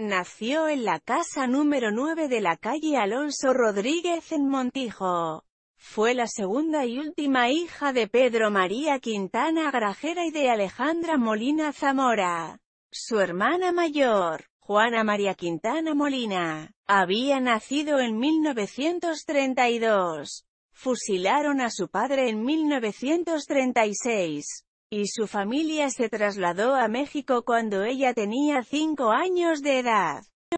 Nació en la casa número 9 de la calle Alonso Rodríguez en Montijo. Fue la segunda y última hija de Pedro María Quintana Grajera y de Alejandra Molina Zamora. Su hermana mayor, Juana María Quintana Molina, había nacido en 1932. Fusilaron a su padre en 1936 y su familia se trasladó a México cuando ella tenía 5 años de edad.